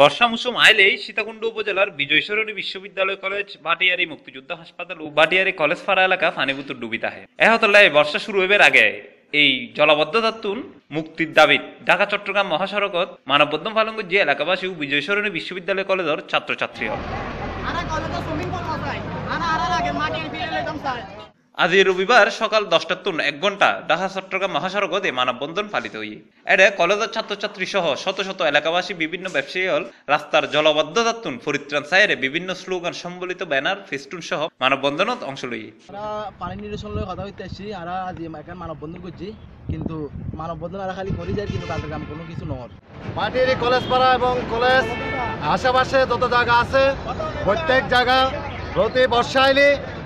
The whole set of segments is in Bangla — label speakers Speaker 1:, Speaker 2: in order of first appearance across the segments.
Speaker 1: বর্ষা মৌসুম আইলেই সীতাকুণ্ড উপজেলার বিজয়সরণী বিশ্ববিদ্যালয় কলেজ বাটিয়ারি মুক্তিযোদ্ধা হাসপাতাল ও বাটিয়ারি কলেজ ফাড়া এলাকা ফানিভূত ডুবি তাহে এহতলায় বর্ষা শুরু হইবার আগে এই জলাবদ্ধতাতুন মুক্তির দাবি ঢাকা চট্টগ্রাম মহাসড়কত মানববদ্ধ ফালঙ্গ যে এলাকাবাসী ও বিজয়সরণী বিশ্ববিদ্যালয় কলেজের ছাত্রছাত্রী হল আজ রবিবার সকাল দশটার তুন এক ঘন্টা ঢাকা চট্টগ্রাম মহাসড়কতে মানববন্ধন পালিত হই এডে কলেজের ছাত্রছাত্রী সহ শত শত এলাকাবাসী বিভিন্ন ব্যবসায়ী হল রাস্তার জলবদ্ধতার তুন পরিত্রাণ সাইরে বিভিন্ন স্লোগান সম্বলিত ব্যানার ফেস্টুন সহ মানববন্ধনত অংশ লই
Speaker 2: পানি নিরসন কথা হইতে আসছি আর আজ এখানে মানববন্ধন করছি কিন্তু মানববন্ধন আর খালি করি যায় কিন্তু তাদের কাম কোনো কিছু নয় মাটির কলেজ পাড়া এবং কলেজ
Speaker 3: আশেপাশে যত জায়গা আছে প্রত্যেক জায়গা প্রতি বর্ষাইলে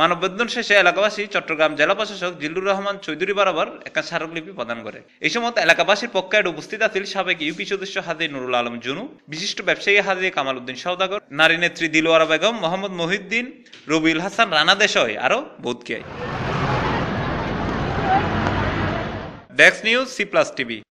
Speaker 1: মানববন্ধন শেষে এলাকাবাসী চট্টগ্রাম জেলা প্রশাসক জিল্লুর রহমান চৌধুরী বরাবর একটা স্মারকলিপি প্রদান করে এই সময় এলাকাবাসীর পক্ষে উপস্থিত আছেন সাবেক ইউপি সদস্য হাজি নুরুল আলম জুনু বিশিষ্ট ব্যবসায়ী হাজি কামাল উদ্দিন সৌদাগর নারী নেত্রী দিলওয়ারা বেগম মোহাম্মদ মহিউদ্দিন রবিউল হাসান রানা দেশয় আরও বোধকিয়ায় ডেক্স নিউজ সি প্লাস টিভি